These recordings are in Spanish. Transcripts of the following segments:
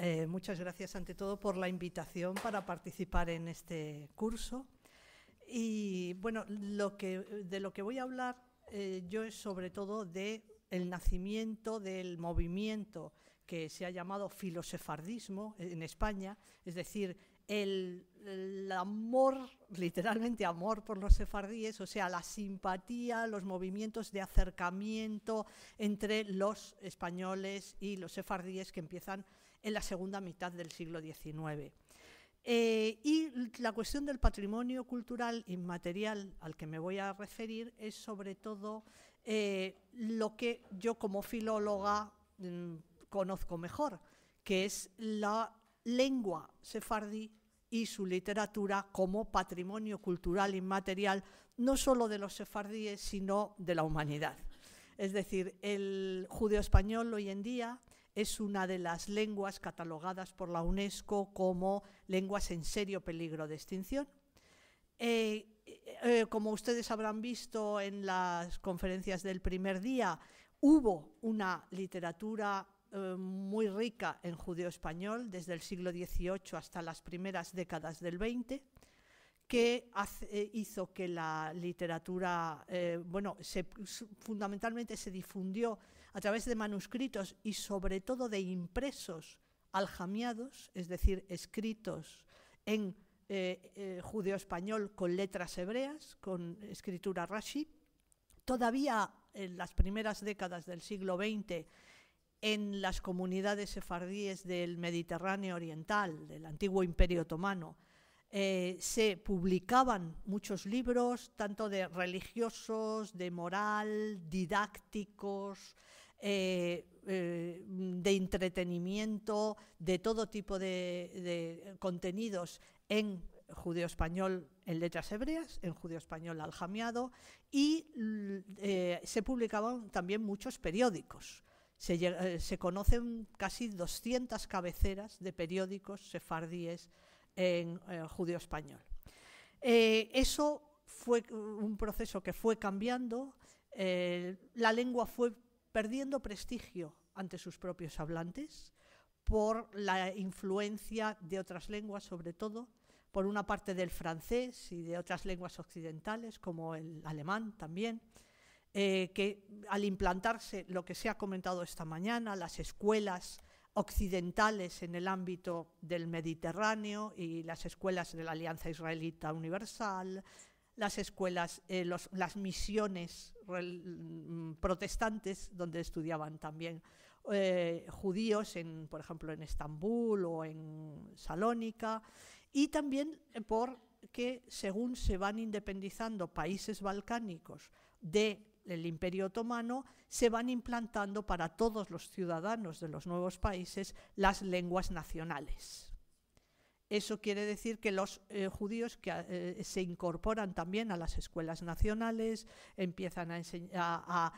Eh, muchas gracias ante todo por la invitación para participar en este curso. Y bueno, lo que, de lo que voy a hablar eh, yo es sobre todo de el nacimiento del movimiento que se ha llamado filosefardismo en España, es decir, el, el, amor, literalmente amor por los sefardíes, o sea, la simpatía, los movimientos de acercamiento entre los españoles y los sefardíes que empiezan en la segunda mitad del siglo XIX. Eh, y la cuestión del patrimonio cultural inmaterial al que me voy a referir es sobre todo eh, lo que yo como filóloga mm, conozco mejor, que es la lengua sefardí y su literatura como patrimonio cultural inmaterial, no solo de los sefardíes, sino de la humanidad. Es decir, el judío español hoy en día es una de las lenguas catalogadas por la UNESCO como lenguas en serio peligro de extinción. Eh, eh, eh, como ustedes habrán visto en las conferencias del primer día, hubo una literatura muy rica en judeo español desde el siglo XVIII hasta las primeras décadas del XX que hizo que la literatura, bueno, fundamentalmente se difundió a través de manuscritos y sobre todo de impresos aljamiados, es decir, escritos en eh, eh, judeo-español con letras hebreas, con escritura rashi. Todavía en las primeras décadas del siglo XX, en las comunidades sefardíes del Mediterráneo Oriental, del antiguo Imperio Otomano, eh, se publicaban muchos libros, tanto de religiosos, de moral, didácticos, eh, eh, de entretenimiento, de todo tipo de, contenidos en judeo español en letras hebreas, en judío español aljamiado, y se publicaban también muchos periódicos. se, conocen casi 200 cabeceras de periódicos sefardíes en, eh, judío español. Eh, eso fue un proceso que fue cambiando, eh, la lengua fue perdiendo prestigio ante sus propios hablantes por la influencia de otras lenguas, sobre todo, por una parte del francés y de otras lenguas occidentales, como el alemán también, que al implantarse lo que se ha comentado esta mañana, las escuelas occidentales en el ámbito del Mediterráneo y las escuelas de la Alianza Israelita Universal, las escuelas, eh, las misiones mm, protestantes donde estudiaban también eh, judíos, por ejemplo, en Estambul o en Salónica, y también eh, porque según se van independizando países balcánicos de el Imperio Otomano, se van implantando para todos los ciudadanos de los nuevos países las lenguas nacionales. Eso quiere decir que los eh, judíos que eh, se incorporan también a las escuelas nacionales empiezan a,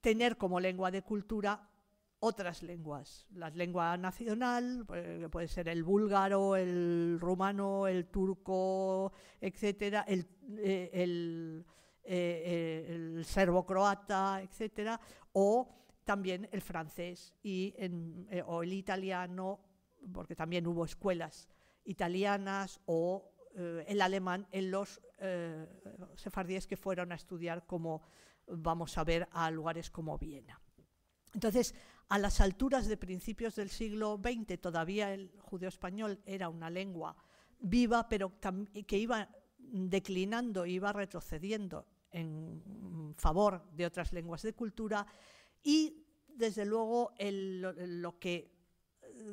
tener como lengua de cultura otras lenguas. La lengua nacional, eh, puede ser el búlgaro, el rumano, el turco, etcétera, el eh, el serbo-croata, etcétera, o también el francés y eh, o el italiano, porque también hubo escuelas italianas, o eh, el alemán en los sefardíes que fueron a estudiar, como vamos a ver, a lugares como Viena. Entonces, a las alturas de principios del siglo XX, todavía el judeo español era una lengua viva, pero que iba declinando, iba retrocediendo en favor de otras lenguas de cultura y, desde luego, lo que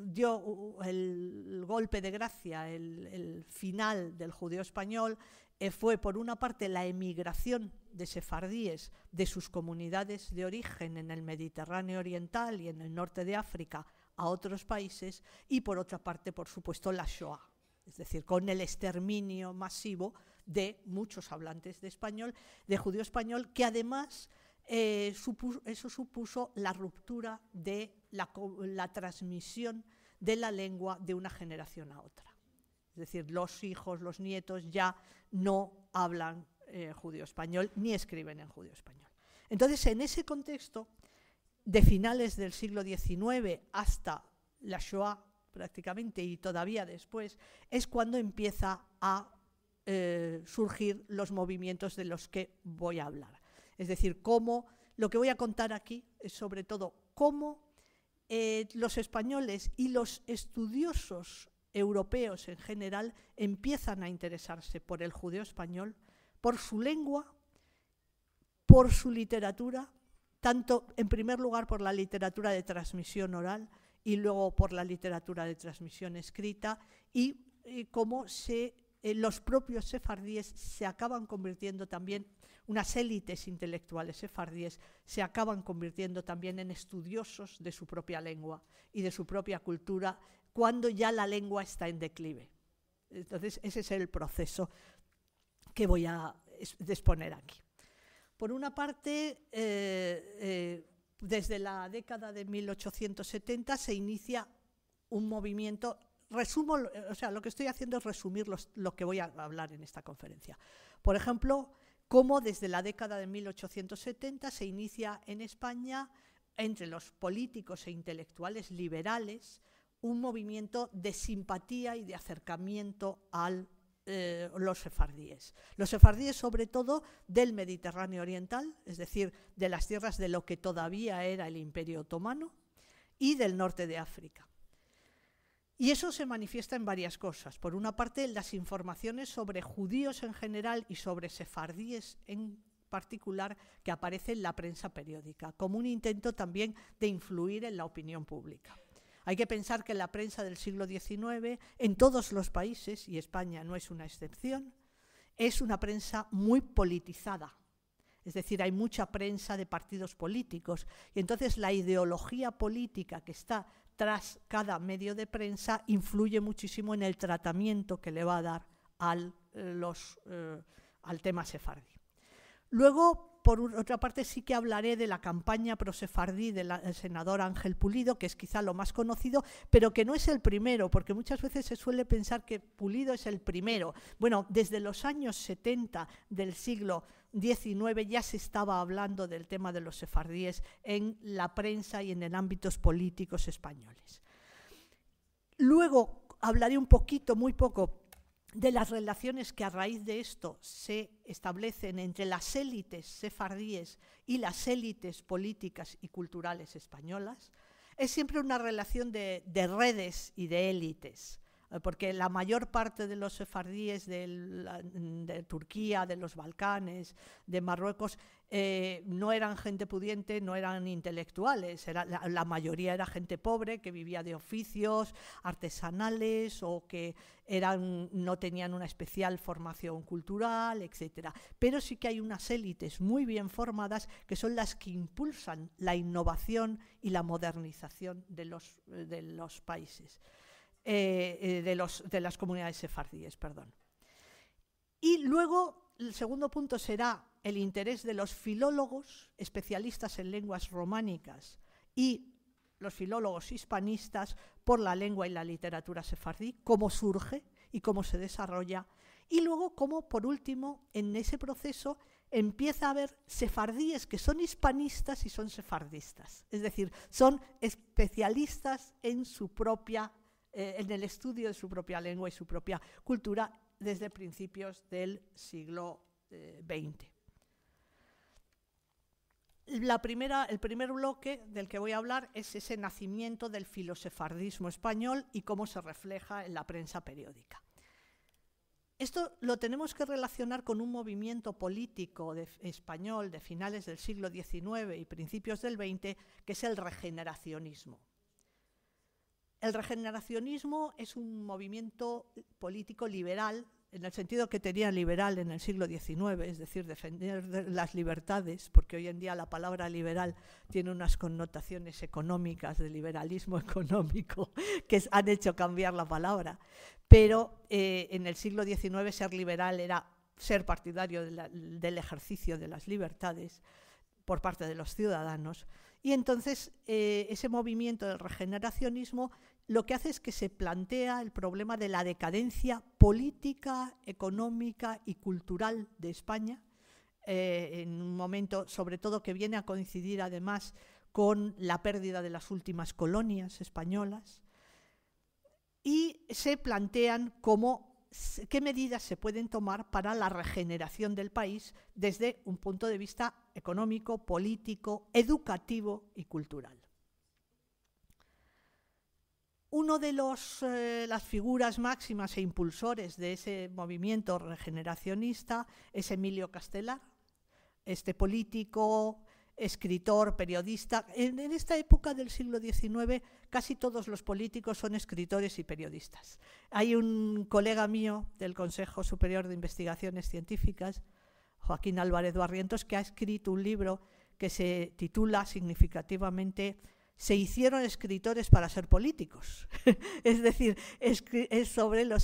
dio el golpe de gracia, el, final del judeo español, eh, fue, por una parte, la emigración de sefardíes de sus comunidades de origen en el Mediterráneo Oriental y en el norte de África a otros países, y por otra parte, por supuesto, la Shoah, es decir, con el exterminio masivo de muchos hablantes de español, de judío español, que además eh, eso supuso la ruptura de la, transmisión de la lengua de una generación a otra. Es decir, los hijos, los nietos ya no hablan eh, judío español ni escriben en judío español. Entonces, en ese contexto, de finales del siglo XIX hasta la Shoah prácticamente y todavía después, es cuando empieza a eh, surgir los movimientos de los que voy a hablar. Es decir, cómo, lo que voy a contar aquí es sobre todo cómo eh, los españoles y los estudiosos europeos en general empiezan a interesarse por el judeo español, por su lengua, por su literatura, tanto en primer lugar por la literatura de transmisión oral y luego por la literatura de transmisión escrita y cómo se eh, los propios sefardíes se acaban convirtiendo también, unas élites intelectuales sefardíes se acaban convirtiendo también en estudiosos de su propia lengua y de su propia cultura cuando ya la lengua está en declive. Entonces, ese es el proceso que voy a exponer aquí. Por una parte, eh, eh, desde la década de 1870 se inicia un movimiento resumo, eh, o sea, lo que estoy haciendo es resumir lo que voy a hablar en esta conferencia. Por ejemplo, cómo desde la década de 1870 se inicia en España, entre los políticos e intelectuales liberales, un movimiento de simpatía y de acercamiento a eh, los sefardíes. Los sefardíes sobre todo del Mediterráneo Oriental, es decir, de las tierras de lo que todavía era el Imperio Otomano, y del norte de África. Y eso se manifiesta en varias cosas. Por una parte, las informaciones sobre judíos en general y sobre sefardíes en particular que aparece en la prensa periódica, como un intento también de influir en la opinión pública. Hay que pensar que la prensa del siglo XIX, en todos los países, y España no es una excepción, es una prensa muy politizada. Es decir, hay mucha prensa de partidos políticos y entonces la ideología política que está tras cada medio de prensa influye muchísimo en el tratamiento que le va a dar al, eh, los, eh, al tema sefardí. Luego, por otra parte, sí que hablaré de la campaña pro-sefardí del senador Ángel Pulido, que es quizá lo más conocido, pero que no es el primero, porque muchas veces se suele pensar que Pulido es el primero. Bueno, desde los años 70 del siglo ya se estaba hablando del tema de los sefardíes en la prensa y en ámbitos políticos españoles. Luego hablaré un poquito, muy poco, de las relaciones que a raíz de esto se establecen entre las élites sefardíes y las élites políticas y culturales españolas, es siempre una relación de, de redes y de élites. Eh, porque la mayor parte de los sefardíes de Turquía, de los Balcanes, de Marruecos, eh, no eran gente pudiente, no eran intelectuales, la, mayoría era gente pobre que vivía de oficios artesanales o que no tenían una especial formación cultural, etc. Pero sí que hay unas élites muy bien formadas que son las que impulsan la innovación y la modernización de los países. Eh, eh, de, los, de las comunidades sefardíes. Perdón. Y luego, el segundo punto será el interés de los filólogos, especialistas en lenguas románicas y los filólogos hispanistas por la lengua y la literatura sefardí, cómo surge y cómo se desarrolla, y luego cómo, por último, en ese proceso empieza a haber sefardíes que son hispanistas y son sefardistas, es decir, son especialistas en su propia eh, en el estudio de su propia lengua y su propia cultura desde principios del siglo XX. Eh, el primer bloque del que voy a hablar es ese nacimiento del filosefardismo español y cómo se refleja en la prensa periódica. Esto lo tenemos que relacionar con un movimiento político español de finales del siglo XIX y principios del XX, que es el regeneracionismo. El regeneracionismo es un movimiento político liberal, en el sentido que tenía liberal en el siglo XIX, es decir, defender las libertades, porque hoy en día la palabra liberal tiene unas connotaciones económicas de liberalismo económico que han hecho cambiar la palabra. Pero eh, en el siglo XIX ser liberal era ser partidario del ejercicio de las libertades por parte de los ciudadanos. Y entonces eh, ese movimiento del regeneracionismo lo que hace es que se plantea el problema de la decadencia política, económica y cultural de España, eh, en un momento sobre todo que viene a coincidir además con la pérdida de las últimas colonias españolas, y se plantean qué medidas se pueden tomar para la regeneración del país desde un punto de vista económico, político, educativo y cultural. Uno de los, eh, las figuras máximas e impulsores de ese movimiento regeneracionista es Emilio Castelar, este político, escritor, periodista. En, esta época del siglo XIX casi todos los políticos son escritores y periodistas. Hay un colega mío del Consejo Superior de Investigaciones Científicas, Joaquín Álvarez Barrientos, que ha escrito un libro que se titula significativamente se hicieron escritores para ser políticos. es decir, es, sobre los,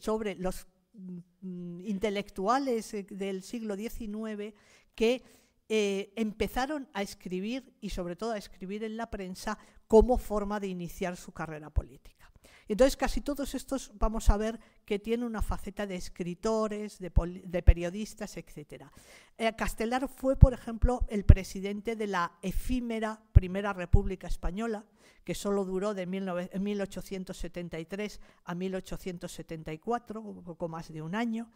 sobre los mm, intelectuales eh, del siglo XIX que eh, empezaron a escribir y sobre todo a escribir en la prensa como forma de iniciar su carrera política. Entonces, casi todos estos vamos a ver que tiene una faceta de escritores, de, periodistas, etc. Eh, Castelar fue, por ejemplo, el presidente de la efímera Primera República Española, que solo duró de 1873 eh, a 1874, un poco más de un año.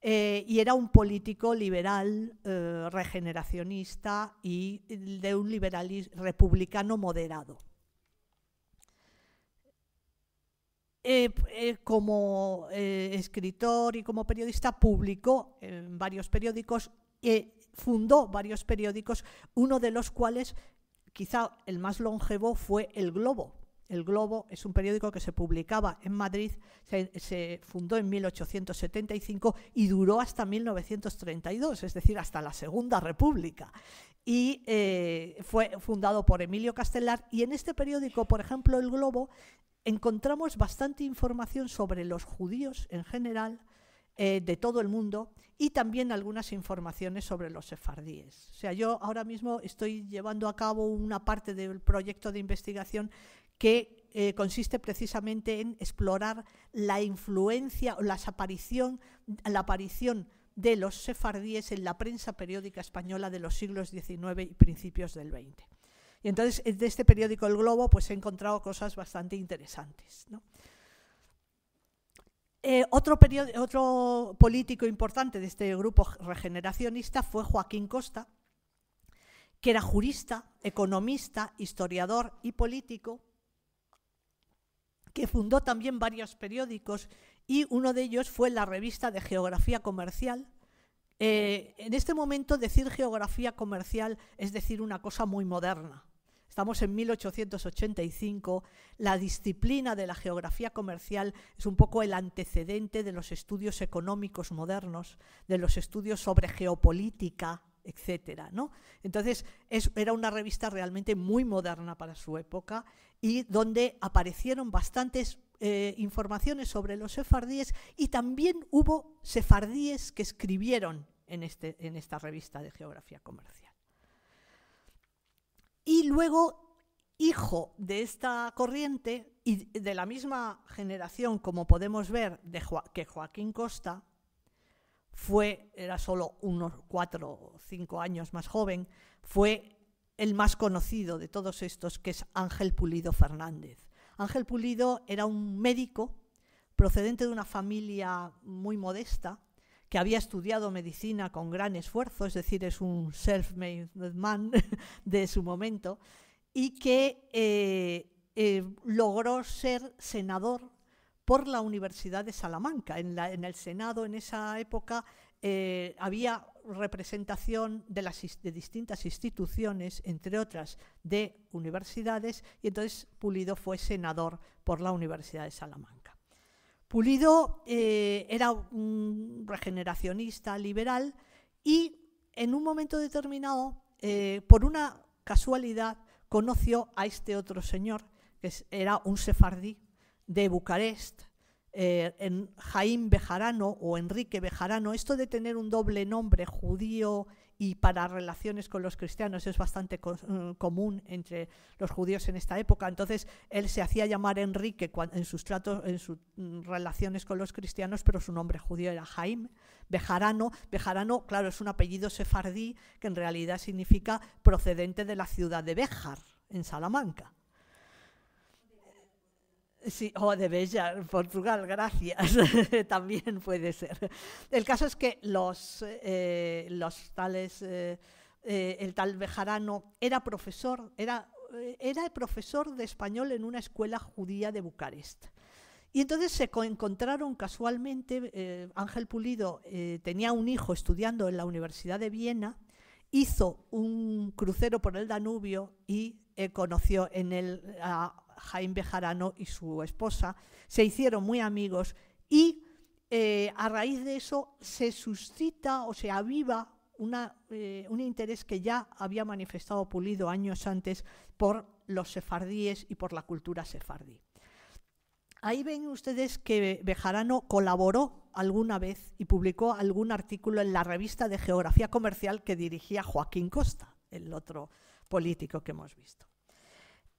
Eh, y era un político liberal, regeneracionista y de un liberalismo republicano moderado. Eh, eh, como eh, escritor y como periodista publicó en varios periódicos, fundó varios periódicos, uno de los cuales quizá el más longevo fue El Globo. El Globo es un periódico que se publicaba en Madrid, se, fundó en 1875 y duró hasta 1932, es decir, hasta la Segunda República y fue fundado por Emilio Castelar. Y en este periódico, por ejemplo, El Globo, encontramos bastante información sobre los judíos en general eh, de todo el mundo y también algunas informaciones sobre los sefardíes. O sea, yo ahora mismo estoy llevando a cabo una parte del proyecto de investigación que eh, consiste precisamente en explorar la influencia o aparición, la aparición de los sefardíes en la prensa periódica española de los siglos XIX y principios del XX. Y entonces, eh, de este periódico El Globo, pues he encontrado cosas bastante interesantes. Eh, otro, político importante de este grupo regeneracionista fue Joaquín Costa, que era jurista, economista, historiador y político, que fundó también varios periódicos y uno de ellos fue la revista de Geografía Comercial. Eh, en este momento decir geografía comercial es decir una cosa muy moderna, Estamos en 1885. La disciplina de la geografía comercial es un poco el antecedente de los estudios económicos modernos, de los estudios sobre geopolítica, etcétera, ¿no? Entonces, era una revista realmente muy moderna para su época y donde aparecieron bastantes eh, informaciones sobre los sefardíes y también hubo sefardíes que escribieron en este, esta revista de geografía comercial. Y luego, hijo de esta corriente y de la misma generación, como podemos ver, que Joaquín Costa, fue, era solo unos cuatro o cinco años más joven, fue el más conocido de todos estos, que es Ángel Pulido Fernández. Ángel Pulido era un médico procedente de una familia muy modesta, que había estudiado medicina con gran esfuerzo, es decir, es un self-made man de su momento, y que eh, eh, logró ser senador por la Universidad de Salamanca. En, el Senado, en esa época, eh, había representación de, de distintas instituciones, entre otras de universidades, y entonces Pulido fue senador por la Universidad de Salamanca. Pulido eh, era un regeneracionista liberal y en un momento determinado, eh, por una casualidad, conoció a este otro señor, que era un sefardí de Bucarest, eh, en Jaime Bejarano o Enrique Bejarano, esto de tener un doble nombre judío y para relaciones con los cristianos es bastante mm, común entre los judíos en esta época. Entonces, él se hacía llamar Enrique en sus tratos, en sus mm, relaciones con los cristianos, pero su nombre judío era Jaime. Bejarano, Bejarano, claro, es un apellido sefardí que en realidad significa procedente de la ciudad de Béjar, en Salamanca. Sí, o de Bella, Portugal, gracias. También puede ser. El caso es que los, eh, tales, eh, eh, el tal Bejarano era profesor, era, el profesor de español en una escuela judía de Bucarest. Y entonces se encontraron casualmente, Ángel Pulido tenía un hijo estudiando en la Universidad de Viena, hizo un crucero por el Danubio y conoció en el, a Jaime Bejarano y su esposa, se hicieron muy amigos y eh, a raíz de eso se suscita o se aviva eh, un interés que ya había manifestado Pulido años antes por los sefardíes y por la cultura sefardí. Ahí ven ustedes que Bejarano colaboró alguna vez y publicó algún artículo en la revista de Geografía Comercial que dirigía Joaquín Costa, el otro político que hemos visto.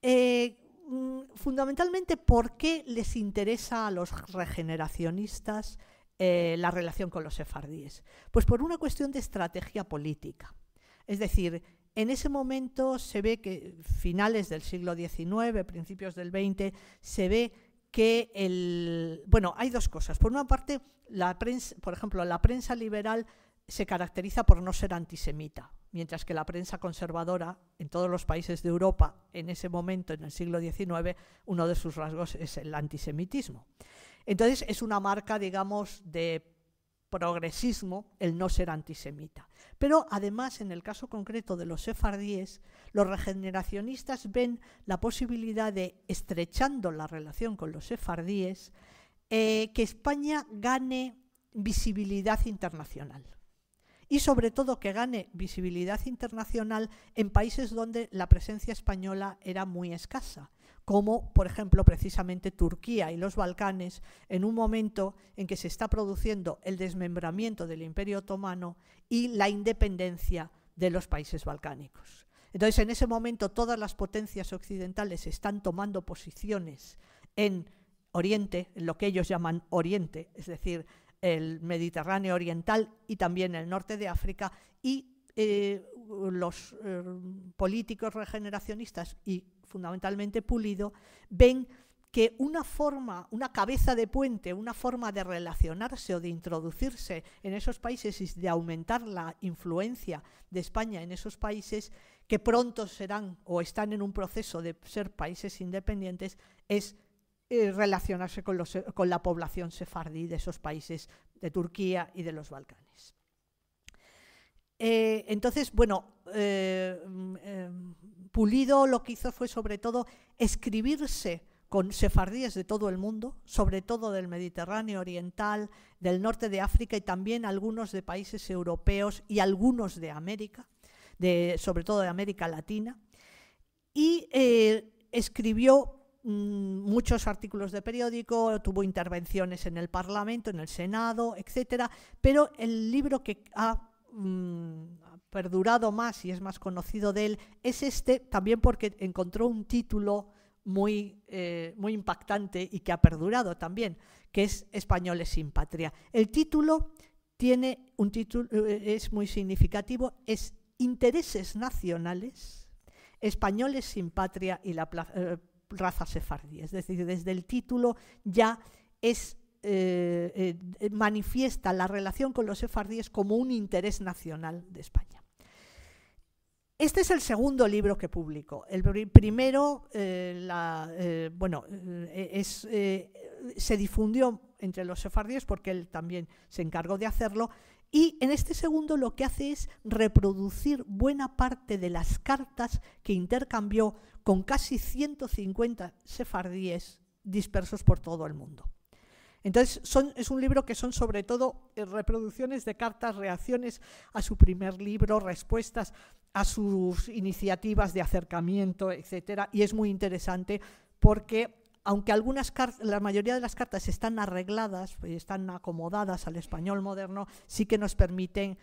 Eh, Mm, fundamentalmente por qué les interesa a los regeneracionistas eh, la relación con los sefardíes. Pues por una cuestión de estrategia política. Es decir, en ese momento se ve que, finales del siglo XIX, principios del XX, se ve que el... Bueno, hay dos cosas. Por una parte, la prensa, por ejemplo, la prensa liberal se caracteriza por no ser antisemita, mientras que la prensa conservadora en todos los países de Europa en ese momento, en el siglo XIX, uno de sus rasgos es el antisemitismo. Entonces es una marca, digamos, de progresismo el no ser antisemita. Pero además, en el caso concreto de los sefardíes, los regeneracionistas ven la posibilidad de, estrechando la relación con los sefardíes, eh, que España gane visibilidad internacional y sobre todo que gane visibilidad internacional en países donde la presencia española era muy escasa, como por ejemplo precisamente Turquía y los Balcanes, en un momento en que se está produciendo el desmembramiento del Imperio Otomano y la independencia de los países balcánicos. Entonces, en ese momento todas las potencias occidentales están tomando posiciones en Oriente, en lo que ellos llaman Oriente, es decir, el Mediterráneo Oriental y también el norte de África y eh, los eh, políticos regeneracionistas y fundamentalmente Pulido ven que una forma, una cabeza de puente, una forma de relacionarse o de introducirse en esos países y de aumentar la influencia de España en esos países que pronto serán o están en un proceso de ser países independientes es eh, relacionarse con, la población sefardí de esos países de Turquía y de los Balcanes. Eh, entonces, bueno, eh, mm, Pulido lo que hizo fue sobre todo escribirse con sefardíes de todo el mundo, sobre todo del Mediterráneo oriental, del norte de África y también algunos de países europeos y algunos de América, sobre todo de América Latina, y escribió Mm, muchos artículos de periódico, tuvo intervenciones en el Parlamento, en el Senado, etcétera, pero el libro que ha mm, perdurado más y es más conocido de él es este, también porque encontró un título muy, eh, muy impactante y que ha perdurado también, que es Españoles sin patria. El título tiene un título eh, es muy significativo, es Intereses nacionales, españoles sin patria y la eh, raza sefardíes, Es decir, desde el título ya es eh, eh, manifiesta la relación con los sefardíes como un interés nacional de España. Este es el segundo libro que publico. El primero eh, la, bueno, se difundió entre los sefardíes porque él también se encargó de hacerlo. Y en este segundo lo que hace es reproducir buena parte de las cartas que intercambió con casi 150 sefardíes dispersos por todo el mundo. Entonces, son, es un libro que son sobre todo eh, reproducciones de cartas, reacciones a su primer libro, respuestas a sus iniciativas de acercamiento, etcétera, y es muy interesante porque aunque algunas la mayoría de las cartas están arregladas, pues, están acomodadas al español moderno, sí que nos permiten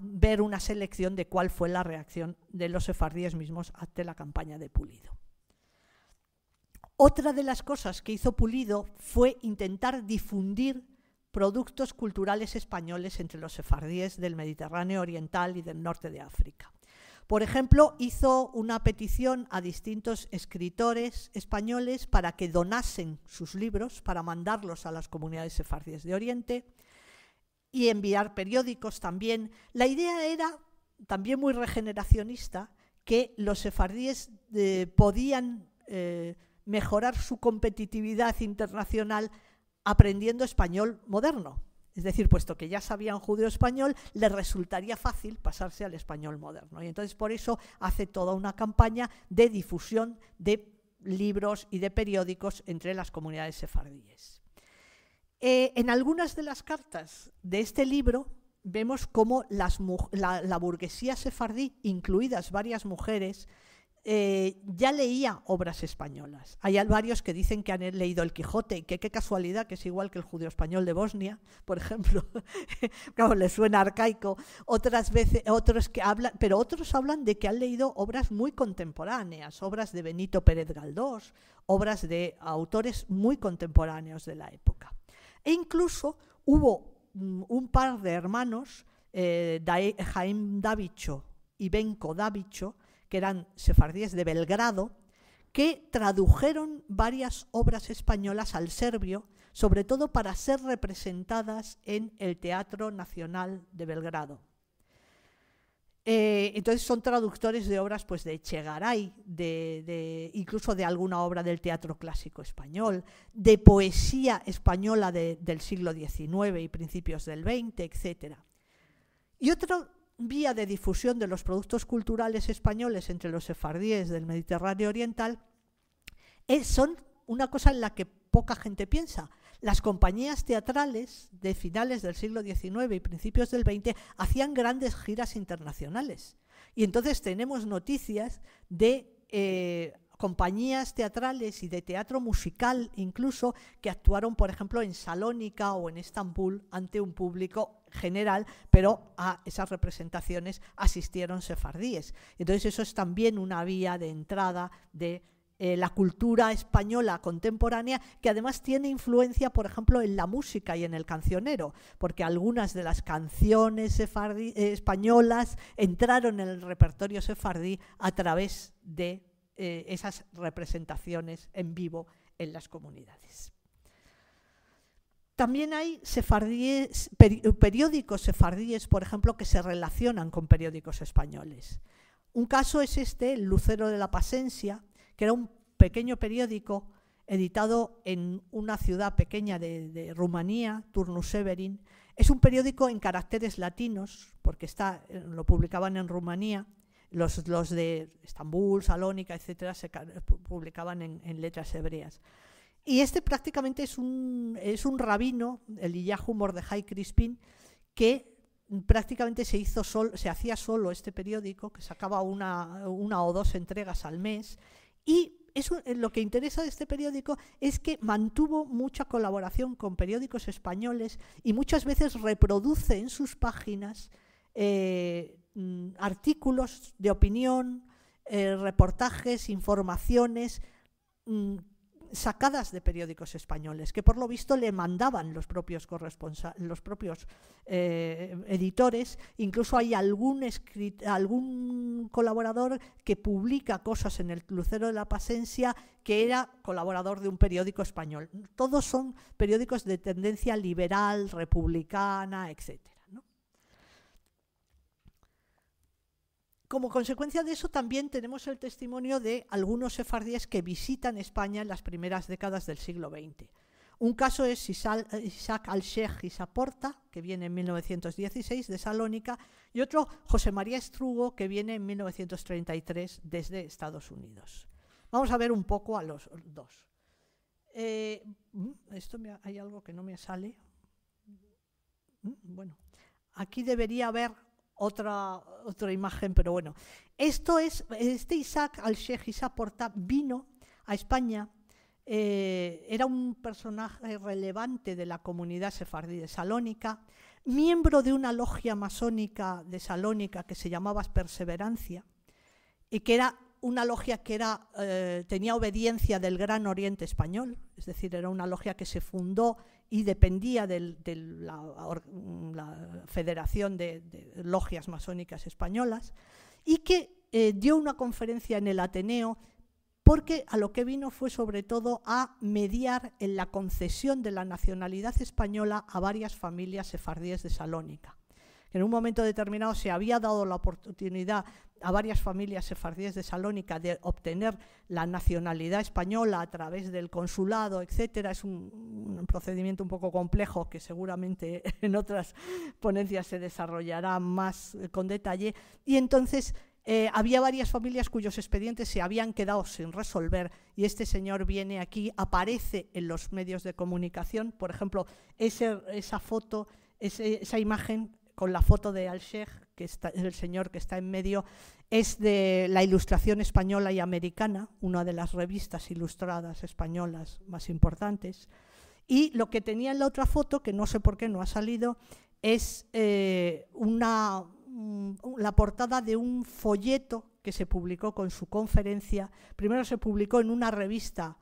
ver una selección de cuál fue la reacción de los sefardíes mismos ante la campaña de Pulido. Otra de las cosas que hizo Pulido fue intentar difundir productos culturales españoles entre los sefardíes del Mediterráneo Oriental y del norte de África. Por ejemplo, hizo una petición a distintos escritores españoles para que donasen sus libros para mandarlos a las comunidades sefardíes de Oriente y enviar periódicos también. La idea era, también muy regeneracionista, que los sefardíes eh, podían eh, mejorar su competitividad internacional aprendiendo español moderno. Es decir, puesto que ya sabían judío español, les resultaría fácil pasarse al español moderno. Y entonces por eso hace toda una campaña de difusión de libros y de periódicos entre las comunidades sefardíes. Eh, en algunas de las cartas de este libro vemos cómo la, burguesía sefardí, incluidas varias mujeres, eh, ya leía obras españolas. Hay varios que dicen que han leído El Quijote, que qué casualidad, que es igual que el judío español de Bosnia, por ejemplo. claro, le suena arcaico. Otras veces, otros que hablan, pero otros hablan de que han leído obras muy contemporáneas, obras de Benito Pérez Galdós, obras de autores muy contemporáneos de la época. E incluso hubo mm, un par de hermanos, Jaime eh, Jaim Davicho y Benko Davicho, que eran sefardíes de Belgrado, que tradujeron varias obras españolas al serbio, sobre todo para ser representadas en el Teatro Nacional de Belgrado. Eh, entonces son traductores de obras pues, de Chegaray, de, incluso de alguna obra del teatro clásico español, de poesía española del siglo XIX y principios del XX, etc. Y otra vía de difusión de los productos culturales españoles entre los sefardíes del Mediterráneo Oriental es, eh, son una cosa en la que poca gente piensa, las compañías teatrales de finales del siglo XIX y principios del XX hacían grandes giras internacionales. Y entonces tenemos noticias de eh, compañías teatrales y de teatro musical incluso que actuaron, por ejemplo, en Salónica o en Estambul ante un público general, pero a esas representaciones asistieron sefardíes. Entonces eso es también una vía de entrada de eh, la cultura española contemporánea, que además tiene influencia, por ejemplo, en la música y en el cancionero, porque algunas de las canciones eh, españolas entraron en el repertorio sefardí a través de eh, esas representaciones en vivo en las comunidades. También hay periódicos sefardíes, por ejemplo, que se relacionan con periódicos españoles. Un caso es este, el Lucero de la Pasencia, que era un pequeño periódico editado en una ciudad pequeña de, Rumanía, Turnus Severin. Es un periódico en caracteres latinos, porque está, eh, lo publicaban en Rumanía. Los, de Estambul, Salónica, etcétera, se eh, publicaban en, letras hebreas. Y este prácticamente es un, es un rabino, el Iyahu Mordejai Crispin, que prácticamente se hizo se hacía solo este periódico, que sacaba una, una, o dos entregas al mes, y eso, eh, lo que interesa de este periódico es que mantuvo mucha colaboración con periódicos españoles y muchas veces reproduce en sus páginas eh, mm, artículos de opinión, eh, reportajes, informaciones mm, sacadas de periódicos españoles, que por lo visto le mandaban los propios, los propios eh, editores. Incluso hay algún, algún colaborador que publica cosas en el Lucero de la Pasencia que era colaborador de un periódico español. Todos son periódicos de tendencia liberal, republicana, etcétera. como consecuencia de eso también tenemos el testimonio de algunos sefardíes que visitan España en las primeras décadas del siglo XX. Un caso es eh, Isaac al-Sheikh Isaporta, que viene en 1916 de Salónica, y otro José María Estrugo, que viene en 1933 desde Estados Unidos. Vamos a ver un poco a los dos. Eh, mm, esto hay algo que no me sale. Mm, bueno, aquí debería haber otra, otra imagen, pero bueno. Esto es, este Isaac al-Sheikh Isaac Porta vino a España, eh, era un personaje relevante de la comunidad sefardí de Salónica, miembro de una logia masónica de Salónica que se llamaba Perseverancia, y que era una logia que era, eh, tenía obediencia del Gran Oriente Español, es decir, era una logia que se fundó y dependía de la, Federación de, Logias Masónicas Españolas, y que eh, dio una conferencia en el Ateneo porque a lo que vino fue sobre todo a mediar en la concesión de la nacionalidad española a varias familias sefardíes de Salónica. En un momento determinado se había dado la oportunidad a varias familias sefardíes de Salónica de obtener la nacionalidad española a través del consulado, etcétera. Es un, procedimiento un poco complejo que seguramente en otras ponencias se desarrollará más eh, con detalle. Y entonces eh, había varias familias cuyos expedientes se habían quedado sin resolver y este señor viene aquí, aparece en los medios de comunicación, por ejemplo, ese, esa foto, esa imagen con la foto de Al-Sheikh, que está, el señor que está en medio, es de la Ilustración Española y Americana, una de las revistas ilustradas españolas más importantes. Y lo que tenía en la otra foto, que no sé por qué no ha salido, es eh, una, mm, la portada de un folleto que se publicó con su conferencia. Primero se publicó en una revista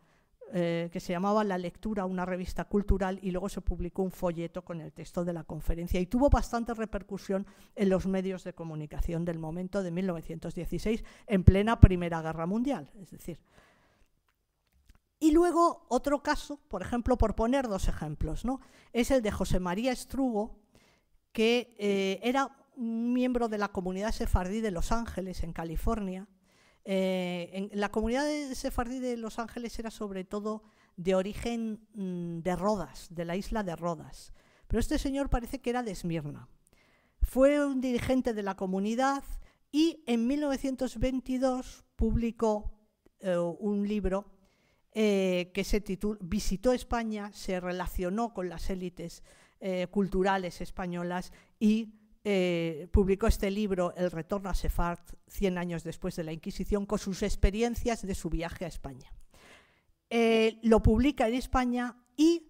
eh, que se llamaba La Lectura, una revista cultural, y luego se publicó un folleto con el texto de la conferencia. Y tuvo bastante repercusión en los medios de comunicación del momento de 1916, en plena Primera Guerra Mundial. Es decir, y luego otro caso, por ejemplo, por poner dos ejemplos, ¿no? es el de José María Estrugo, que eh, era un miembro de la comunidad sefardí de Los Ángeles, en California. Eh, en, la comunidad sefardí de Los Ángeles era sobre todo de origen mm, de Rodas, de la isla de Rodas. Pero este señor parece que era de Esmirna. Fue un dirigente de la comunidad y en 1922 publicó eh, un libro eh, que se visitó España, se relacionó con las élites eh, culturales españolas y eh, publicó este libro, El retorno a Sefard, 100 años después de la Inquisición, con sus experiencias de su viaje a España. lo publica en España y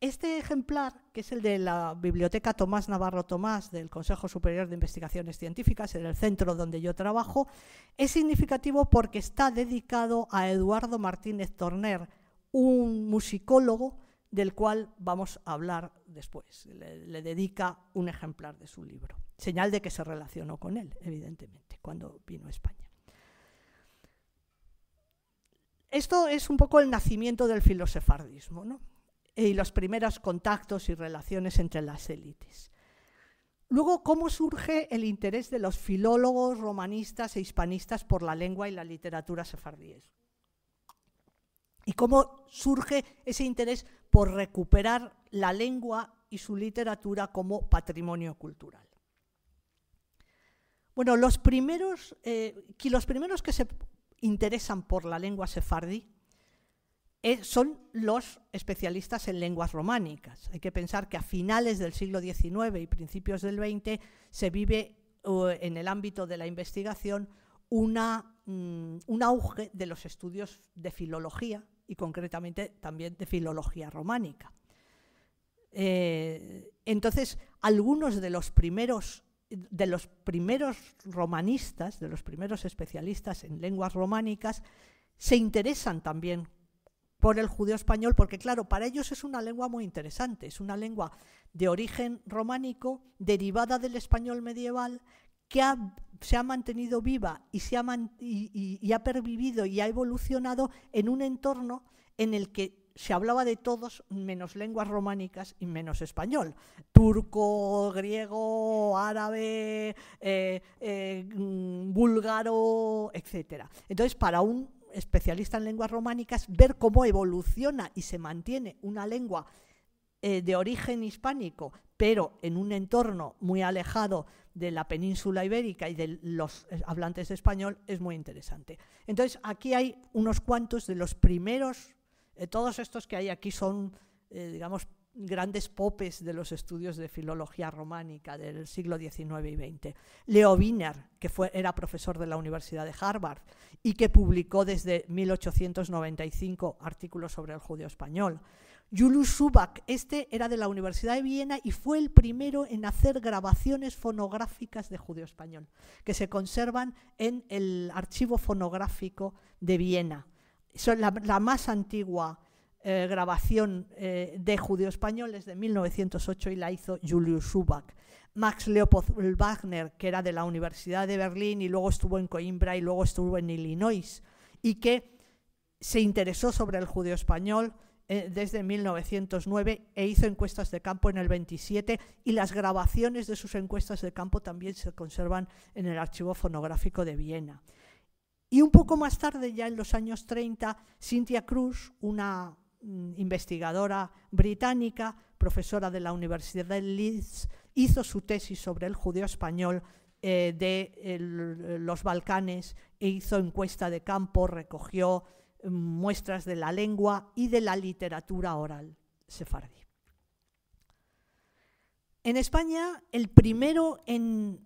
este ejemplar, que es el de la Biblioteca Tomás Navarro Tomás del Consejo Superior de Investigaciones Científicas, en el centro donde yo trabajo, es significativo porque está dedicado a Eduardo Martínez Torner, un musicólogo del cual vamos a hablar después. Le, dedica un ejemplar de su libro. Señal de que se relacionó con él, evidentemente, cuando vino a España. Esto es un poco el nacimiento del filosefardismo. ¿no? y los primeros contactos y relaciones entre las élites. Luego, ¿cómo surge el interés de los filólogos, romanistas e hispanistas por la lengua y la literatura sefardíes? ¿Y cómo surge ese interés por recuperar la lengua y su literatura como patrimonio cultural? Bueno, los primeros, eh, los primeros que se interesan por la lengua sefardí eh, son los especialistas en lenguas románicas. Hay que pensar que a finales del siglo XIX y principios del XX se vive en el ámbito de la investigación mm, un auge de los estudios de filología y concretamente también de filología románica. Eh, entonces, algunos de los primeros de los primeros romanistas, de los primeros especialistas en lenguas románicas, se interesan también por el judío español, porque claro, para ellos es una lengua muy interesante, es una lengua de origen románico, derivada del español medieval, que se ha mantenido viva y, se ha y, ha pervivido y ha evolucionado en un entorno en el que se hablaba de todos menos lenguas románicas y menos español. Turco, griego, árabe, eh, eh, mm, búlgaro, etc. Entonces, para un especialista en lenguas románicas, ver cómo evoluciona y se mantiene una lengua eh, de origen hispánico, pero en un entorno muy alejado de la península ibérica y de los eh, hablantes de español, es muy interesante. Entonces, aquí hay unos cuantos de los primeros, eh, todos estos que hay aquí son, digamos, grandes popes de los estudios de filología románica del siglo XIX y XX. Leo Wiener, que fue, era profesor de la Universidad de Harvard y que publicó desde 1895 artículos sobre el judío español. Julius Subak, este era de la Universidad de Viena y fue el primero en hacer grabaciones fonográficas de judío español, que se conservan en el archivo fonográfico de Viena. Son la más antigua eh, grabación eh, de Judío Español desde 1908 y la hizo Julius Schubach. Max Leopold Wagner, que era de la Universidad de Berlín y luego estuvo en Coimbra y luego estuvo en Illinois, y que se interesó sobre el judío español eh, desde 1909 e hizo encuestas de campo en el 27 y las grabaciones de sus encuestas de campo también se conservan en el archivo fonográfico de Viena. Y un poco más tarde, ya en los años 30, Cynthia Cruz, una Mm, investigadora británica, profesora de la Universidad de Leeds, hizo su tesis sobre el judeo español eh, de los Balcanes e hizo encuesta de campo, recogió mm, muestras de la lengua y de la literatura oral sefardí. En España, el primero en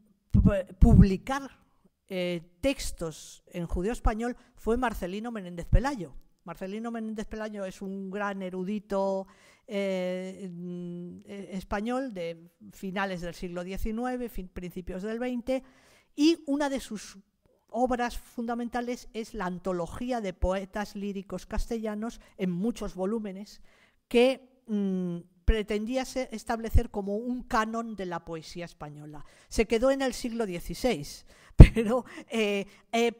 publicar eh, textos en judeo español fue Marcelino Menéndez Pelayo, Marcelino Menéndez Pelayo es un gran erudito eh, mm, e, español de finales del siglo XIX, principios del XX, y una de sus obras fundamentales es la antología de poetas líricos castellanos en muchos volúmenes que mm, pretendía establecer como un canon de la poesía española. Se quedó en el siglo XVI, pero eh, eh,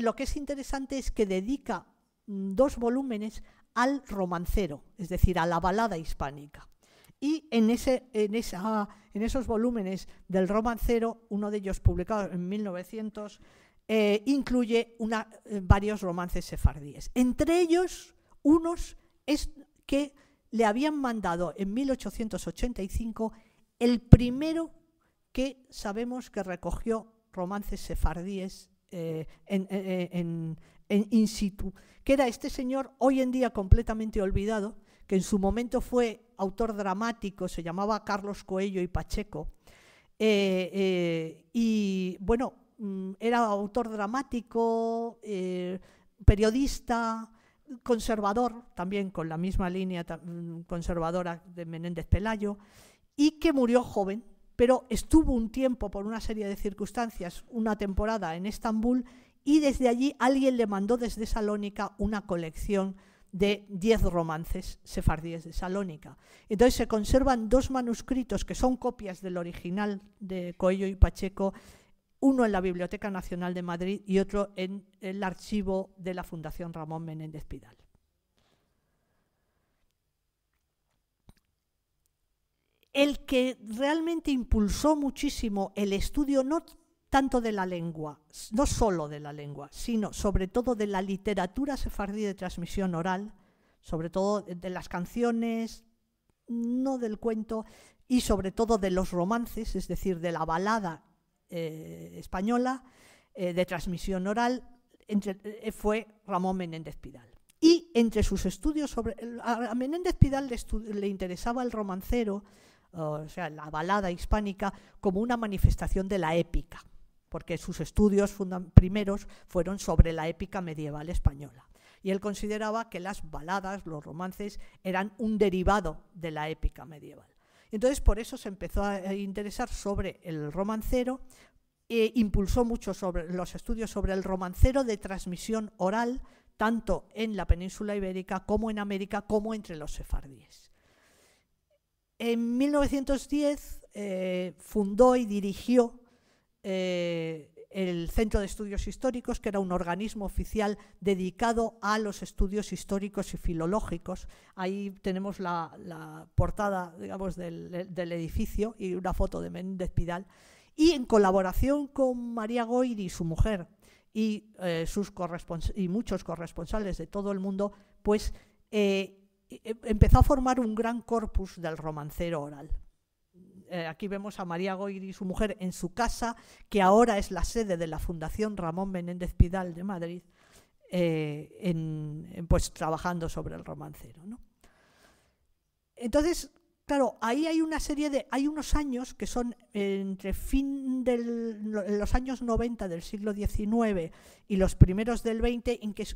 lo que es interesante es que dedica dos volúmenes al romancero, es decir, a la balada hispánica. Y en, ese, esa, en esos volúmenes del romancero, uno de ellos publicado en 1900, eh, incluye eh, varios romances sefardíes. Entre ellos, unos es que le habían mandado en 1885 el primero que sabemos que recogió romances sefardíes eh, eh, eh, en, in situ, que era este señor hoy en día completamente olvidado, que en su momento fue autor dramático, se llamaba Carlos Coello y Pacheco, y bueno, mm, era autor dramático, periodista, conservador, también con la misma línea mm, conservadora de Menéndez Pelayo, y que murió joven, pero estuvo un tiempo por una serie de circunstancias, una temporada en Estambul, y desde allí alguien le mandó desde Salónica una colección de 10 romances sefardíes de Salónica. Entonces se conservan dos manuscritos que son copias del original de Coello y Pacheco, uno en la Biblioteca Nacional de Madrid y otro en el archivo de la Fundación Ramón Menéndez Pidal. el que realmente impulsó muchísimo el estudio no tanto de la lengua, no solo de la lengua, sino sobre todo de la literatura sefardí de transmisión oral, sobre todo de las canciones, no del cuento, y sobre todo de los romances, es decir, de la balada eh, española eh, de transmisión oral, entre, eh, fue Ramón Menéndez Pidal. Y entre sus estudios sobre... A Menéndez Pidal le interesaba el romancero, o sea, la balada hispánica, como una manifestación de la épica, porque sus estudios primeros fueron sobre la épica medieval española. Y él consideraba que las baladas, los romances, eran un derivado de la épica medieval. Entonces, por eso se empezó a interesar sobre el romancero, e impulsó mucho los estudios sobre el romancero de transmisión oral, tanto en la península ibérica como en América, como entre los sefardíes. En 1910 eh, fundó y dirigió eh, el Centro de Estudios Históricos, que era un organismo oficial dedicado a los estudios históricos y filológicos. Ahí tenemos la, portada digamos, del, edificio y una foto de Méndez Pidal. Y en colaboración con María y su mujer, y, eh, sus muchos corresponsales de todo el mundo, pues eh, empezó a formar un gran corpus del romancero oral. Eh, aquí vemos a María Goyri y su mujer en su casa, que ahora es la sede de la Fundación Ramón Menéndez Pidal de Madrid, eh, pues trabajando sobre el romancero. Entonces, claro, ahí hay una serie de, hay unos años que son entre fin de los años 90 del siglo XIX y los primeros del XX, en que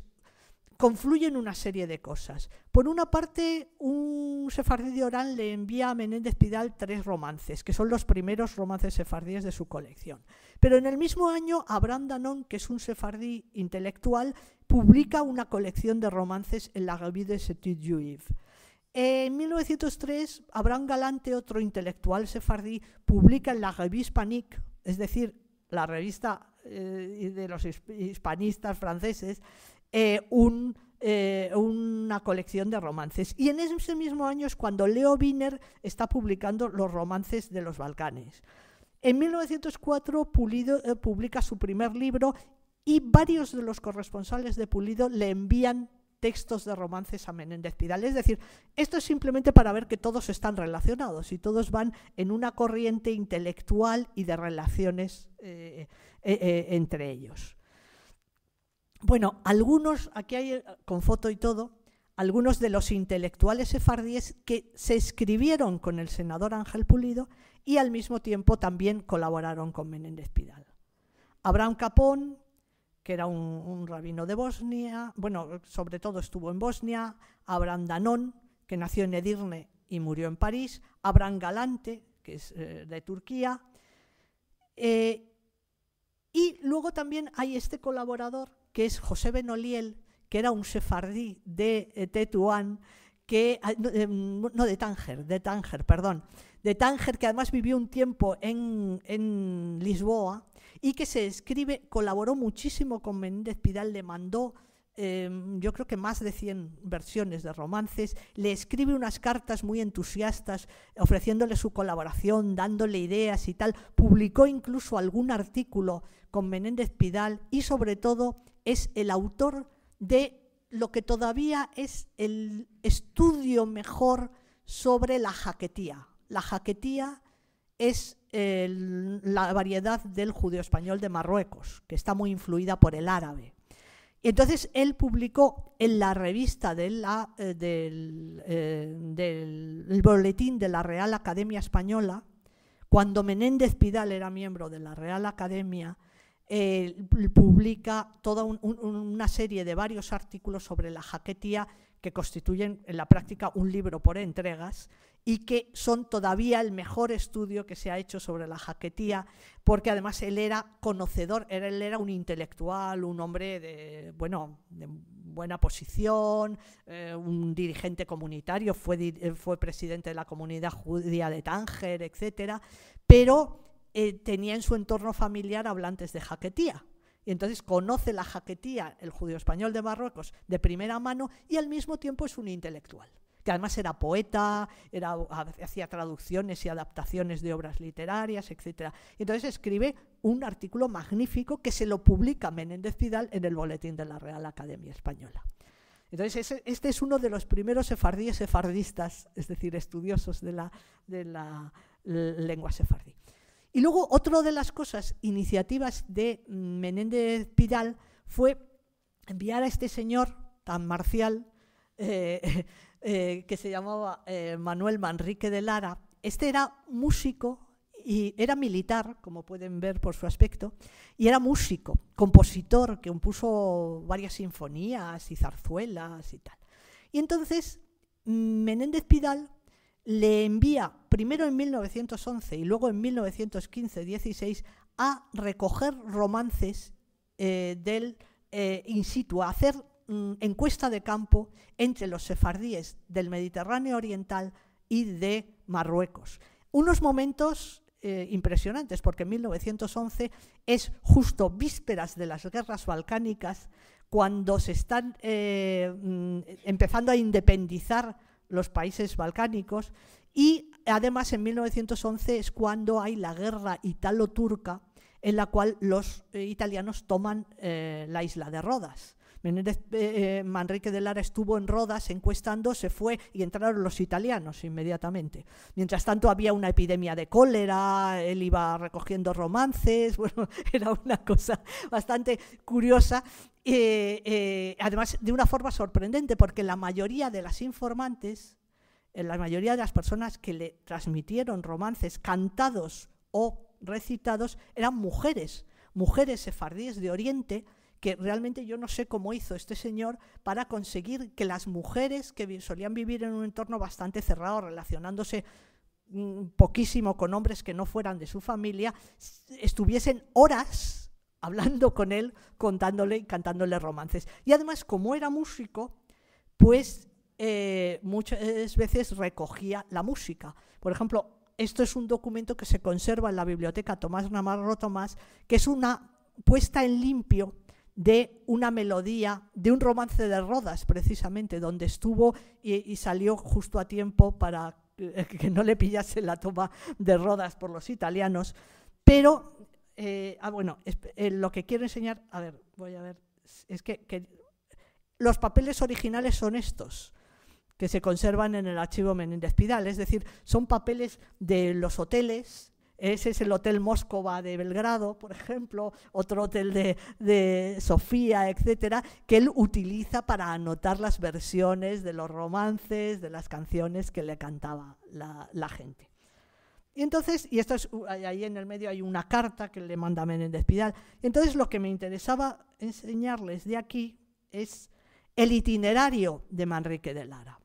confluyen una serie de cosas. Por una parte, un sefardí de Orán le envía a Menéndez Pidal tres romances, que son los primeros romances sefardíes de su colección. Pero en el mismo año, Abraham Danón, que es un sefardí intelectual, publica una colección de romances en la Revue de Etudes Juives. En 1903, Abraham Galante, otro intelectual sefardí, publica en la Revue Hispanique, es decir, la revista eh, de los hispanistas franceses, eh, eh, una colección de romances. Y en ese mismo año es cuando Leo Wiener está publicando los romances de los Balcanes. En 1904 Pulido, eh, publica su primer libro y varios de los corresponsales de Pulido le envían textos de romances a Menéndez Pidal. Es decir, esto es simplemente para ver que todos están relacionados y todos van en una corriente intelectual y de relaciones entre ellos. Bueno, algunos, aquí hay con foto y todo, algunos de los intelectuales sefardíes que se escribieron con el senador Ángel Pulido y al mismo tiempo también colaboraron con Menéndez Pidal. Abraham Capón, que era un, rabino de Bosnia, bueno, sobre todo estuvo en Bosnia, Abraham Danón, que nació en Edirne y murió en París, Abraham Galante, que es eh, de Turquía, eh, y luego también hay este colaborador que es José Benoliel, que era un sefardí de eh, Tetuán, que, ah, eh, mm, no de Tánger, de Tánger, perdón, de Tánger, que además vivió un tiempo en, Lisboa y que se escribe, colaboró muchísimo con Menéndez Pidal, le mandó em, yo creo que más de 100 versiones de romances, le escribe unas cartas muy entusiastas ofreciéndole su colaboración, dándole ideas y tal, publicó incluso algún artículo con Menéndez Pidal y sobre todo es el autor de lo que todavía es el estudio mejor sobre la jaquetía. La jaquetía es la variedad del judío español de Marruecos, que está muy influida por el árabe. Y entonces él publicó en la revista de eh, del, eh, del boletín de la Real Academia Española, cuando Menéndez Pidal era miembro de la Real Academia, eh, publica toda una serie de varios artículos sobre la jaquetía que constituyen en la práctica un libro por entregas y que son todavía el mejor estudio que se ha hecho sobre la jaquetía, porque además él era conocedor, él era un intelectual, un hombre de, bueno, de buena posición, eh, un dirigente comunitario, fue, fue presidente de la comunidad judía de Tánger, etcétera, pero eh, tenía en su entorno familiar hablantes de jaquetía. Y entonces conoce la jaquetía, el judío español de Marruecos, de primera mano y al mismo tiempo es un intelectual, que además era poeta, era, hacía traducciones y adaptaciones de obras literarias, etc. Y entonces escribe un artículo magnífico que se lo publica Menéndez Pidal en el Boletín de la Real Academia Española. Entonces, este es uno de los primeros sefardíes sefardistas, es decir, estudiosos de la, de la lengua sefardí. Y luego, otra de las cosas, iniciativas de Menéndez Pidal, fue enviar a este señor tan marcial, eh, eh, que se llamaba eh, Manuel Manrique de Lara. Este era músico y era militar, como pueden ver por su aspecto, y era músico, compositor, que compuso varias sinfonías y zarzuelas y tal. Y entonces mm, Menéndez Pidal le envía primero en 1911 y luego en 1915-16 a recoger romances eh, del eh, in situ, a hacer mm, encuesta de campo entre los sefardíes del Mediterráneo Oriental y de Marruecos. Unos momentos eh, impresionantes, porque en 1911 es justo vísperas de las guerras balcánicas, cuando se están mm, empezando a independizar los países balcánicos y además en 1911 es cuando hay la guerra italo-turca en la cual los eh, italianos toman eh, la isla de Rodas. Eh, Manrique de Lara estuvo en Rodas encuestando, se fue y entraron los italianos inmediatamente. Mientras tanto había una epidemia de cólera, él iba recogiendo romances, bueno, era una cosa bastante curiosa eh, eh, además, de una forma sorprendente, porque la mayoría de las informantes, eh, la mayoría de las personas que le transmitieron romances cantados o recitados, eran mujeres, mujeres sefardíes de Oriente, que realmente yo no sé cómo hizo este señor para conseguir que las mujeres que solían vivir en un entorno bastante cerrado, relacionándose mm, poquísimo con hombres que no fueran de su familia, estuviesen horas hablando con él, contándole y cantándole romances. Y además, como era músico, pues eh, muchas veces recogía la música. Por ejemplo, esto es un documento que se conserva en la biblioteca Tomás Namarro Tomás, que es una puesta en limpio de una melodía, de un romance de Rodas, precisamente, donde estuvo y, salió justo a tiempo para eh, que no le pillase la toma de Rodas por los italianos. Pero eh, ah, bueno, eh, lo que quiero enseñar, a ver, voy a ver, es que, los papeles originales son estos, que se conservan en el archivo Menéndez Pidal, es decir, son papeles de los hoteles, ese es el Hotel Moscova de Belgrado, por ejemplo, otro hotel de, Sofía, etcétera, que él utiliza para anotar las versiones de los romances, de las canciones que le cantaba la gente. Y entonces, y esto es, uh, ahí en el medio hay una carta que le manda Menéndez Pidal. Entonces, lo que me interesaba enseñarles de aquí es el itinerario de Manrique de Lara.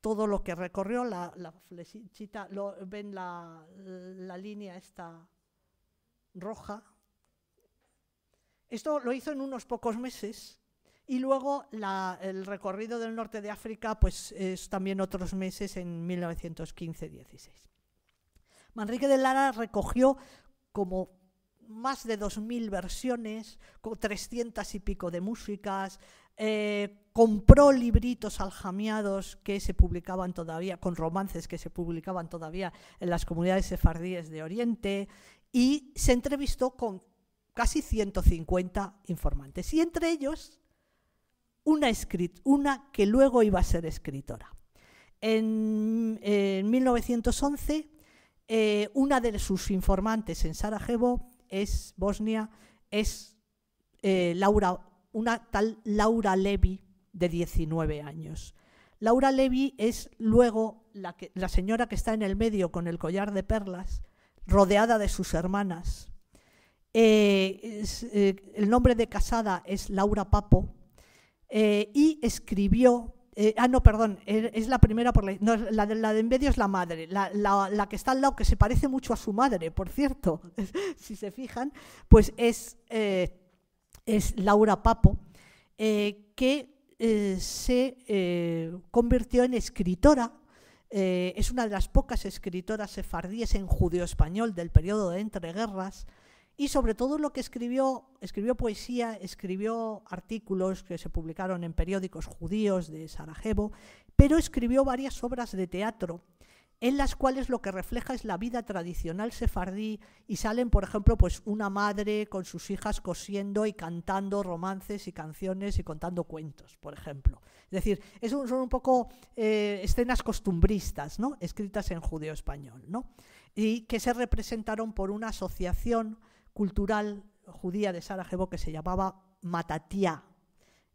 Todo lo que recorrió, la, flechita, ven la, la línea esta roja. Esto lo hizo en unos pocos meses y luego el recorrido del norte de África, pues es también otros meses en 1915-16. Manrique de Lara recogió como más de 2.000 versiones, con 300 y pico de músicas, eh, compró libritos aljamiados que se publicaban todavía, con romances que se publicaban todavía en las comunidades sefardíes de Oriente, y se entrevistó con casi 150 informantes. Y entre ellos una, que luego iba a ser escritora. En, 1911, eh, una de sus informantes en Sarajevo, es Bosnia, es eh, Laura, una tal Laura Levy de 19 años. Laura Levy es luego la, señora que está en el medio con el collar de perlas, rodeada de sus hermanas. Eh, el nombre de casada es Laura Papo eh, y escribió eh, ah, no, perdón, er, es la primera por la, no, la, de en medio es la madre, la, la, que está al lado, que se parece mucho a su madre, por cierto, si se fijan, pues es, eh, es Laura Papo, que se convirtió en escritora, es una de las pocas escritoras sefardíes en judío español del periodo de entreguerras, y sobre todo lo que escribió, escribió poesía, escribió artículos que se publicaron en periódicos judíos de Sarajevo, pero escribió varias obras de teatro en las cuales lo que refleja es la vida tradicional sefardí y salen, por ejemplo, pues una madre con sus hijas cosiendo y cantando romances y canciones y contando cuentos, por ejemplo. Es decir, son un poco eh, escenas costumbristas, ¿no? Escritas en judeo español, ¿no? Y que se representaron por una asociación cultural judía de Sarajevo que se llamaba Matatía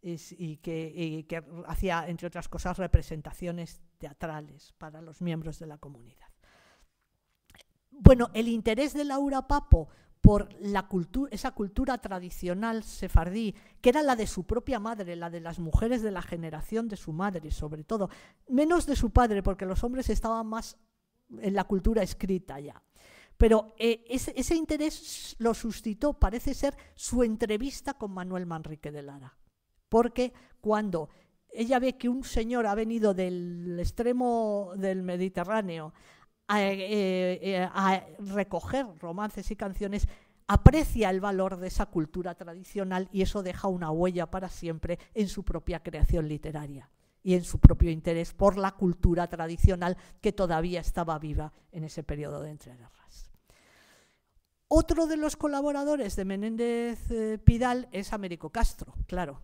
y que, hacía, entre otras cosas, representaciones teatrales para los miembros de la comunidad. Bueno, el interés de Laura Papo por la cultura esa cultura tradicional sefardí, que era la de su propia madre, la de las mujeres de la generación de su madre, sobre todo, menos de su padre, porque los hombres estaban más en la cultura escrita ya. Pero eh, ese, interés lo suscitó, parece ser, su entrevista con Manuel Manrique de Lara. Porque cuando ella ve que un señor ha venido del extremo del Mediterráneo a, eh, eh, a recoger romances y canciones, aprecia el valor de esa cultura tradicional y eso deja una huella para siempre en su propia creación literaria y en su propio interés por la cultura tradicional que todavía estaba viva en ese periodo de entreguerras. Otro de los colaboradores de Menéndez eh, Pidal es Américo Castro, claro.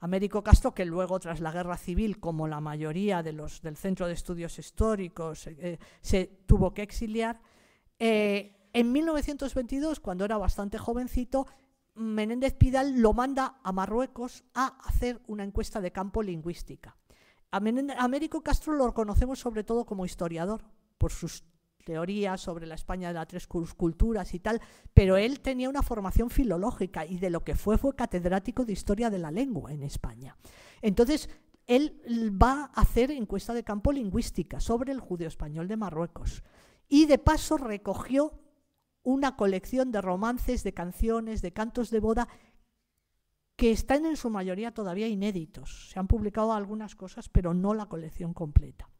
Américo Castro, que luego, tras la guerra civil, como la mayoría de los del Centro de Estudios Históricos, eh, eh, se tuvo que exiliar. en 1922, cuando era bastante jovencito, Menéndez Pidal lo manda a Marruecos a hacer una encuesta de campo lingüística. Américo Castro lo conocemos sobre todo como historiador, por sus teorías sobre la España de las tres culturas y tal, pero él tenía una formación filológica y de lo que fue fue catedrático de historia de la lengua en España. Entonces, él va a hacer encuesta de campo lingüística sobre el judío español de Marruecos y de paso recogió una colección de romances, de canciones, de cantos de boda que están en su mayoría todavía inéditos. Se han publicado algunas cosas, pero no la colección completa.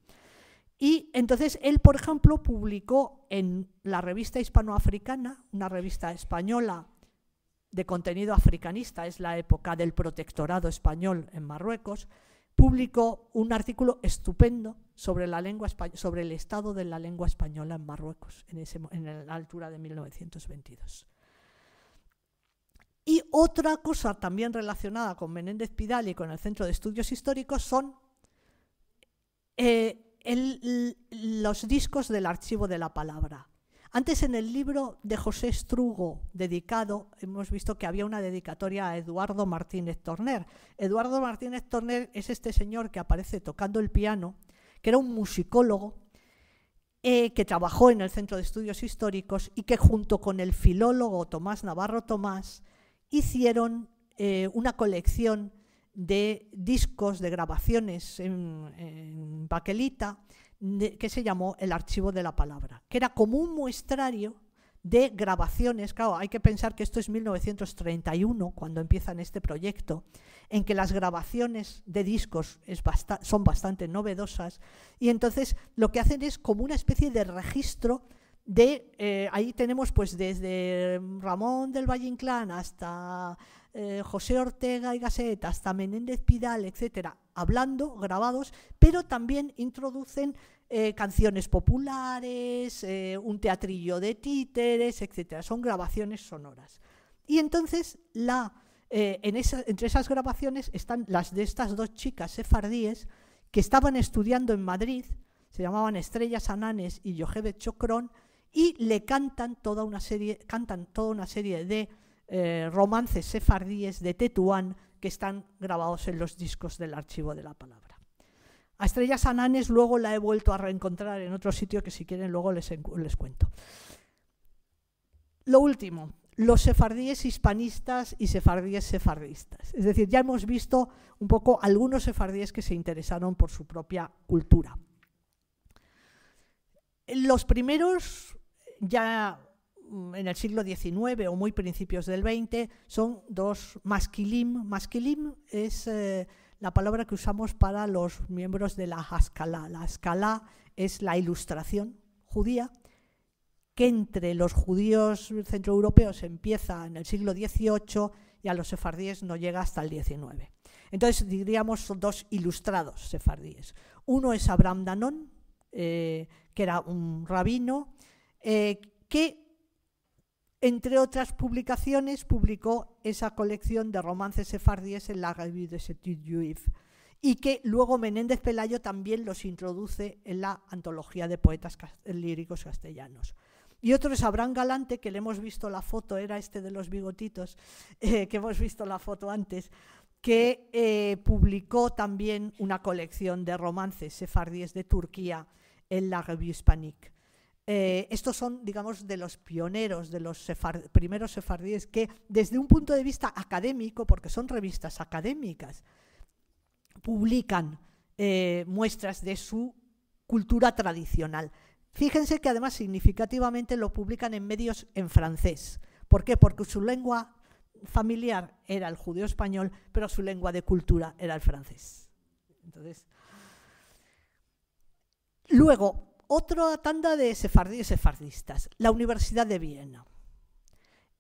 Y entonces él, por ejemplo, publicó en la revista hispanoafricana, una revista española de contenido africanista, es la época del protectorado español en Marruecos, publicó un artículo estupendo sobre, la lengua, sobre el estado de la lengua española en Marruecos en, la altura de 1922. Y otra cosa también relacionada con Menéndez Pidal y con el Centro de Estudios Históricos son eh, los discos del archivo de la palabra. Antes en el libro de José Strugo, dedicado, hemos visto que había una dedicatoria a Eduardo Martínez Torner. Eduardo Martínez Torner es este señor que aparece tocando el piano, que era un musicólogo eh, que trabajó en el Centro de Estudios Históricos y que junto con el filólogo Tomás Navarro Tomás hicieron eh, una colección de discos, de grabaciones en, en baquelita, que se llamó el Archivo de la Palabra, que era como un muestrario de grabaciones. Claro, hay que pensar que esto es 1931, cuando empiezan este proyecto, en que las grabaciones de discos es son bastante novedosas, y entonces lo que hacen es como una especie de registro de, eh, ahí tenemos pues desde Ramón del Valle Inclán hasta eh, José Ortega y Gasset, hasta Menéndez Pidal, etcétera, hablando, grabados, pero también introducen eh, canciones populares, eh, un teatrillo de títeres, etcétera. Son grabaciones sonoras. Y entonces, la, entre esas grabaciones están las de estas dos chicas sefardíes que estaban estudiando en Madrid, se llamaban Estrellas Ananes y Yojebe Chocrón, y le cantan toda una serie, cantan toda una serie de eh, romances sefardíes de Tetuán que están grabados en los discos del Archivo de la Palabra. A Estrellas Ananes luego la he vuelto a reencontrar en otro sitio que si quieren luego les, les cuento. Lo último, los sefardíes hispanistas y sefardíes sefardistas. Es decir, ya hemos visto un poco algunos sefardíes que se interesaron por su propia cultura. Los primeros ya Mm, en el siglo XIX o muy principios del XX, son dos masquilim. Masquilim es eh, la palabra que usamos para los miembros de la Haskalah. La Haskalah es la ilustración judía, que entre los judíos centroeuropeos empieza en el siglo XVIII y a los sefardíes no llega hasta el XIX. Entonces diríamos son dos ilustrados sefardíes. Uno es Abraham Danón, eh, que era un rabino, eh, que entre otras publicaciones, publicó esa colección de romances sefardíes en la Revue des Études y que luego Menéndez Pelayo también los introduce en la antología de poetas líricos castellanos. Y otro es Abraham Galante, que le hemos visto la foto, era este de los bigotitos, eh, que hemos visto la foto antes, que eh, publicó también una colección de romances sefardíes de Turquía en la Revue Hispanique. Eh, estos son, digamos, de los pioneros, de los primeros sefardíes que, desde un punto de vista académico, porque son revistas académicas, publican eh, muestras de su cultura tradicional. Fíjense que además significativamente lo publican en medios en francés. ¿Por qué? Porque su lengua familiar era el judío español, pero su lengua de cultura era el francés. luego, otra tanda de sefardíes sefardistas, la Universidad de Viena.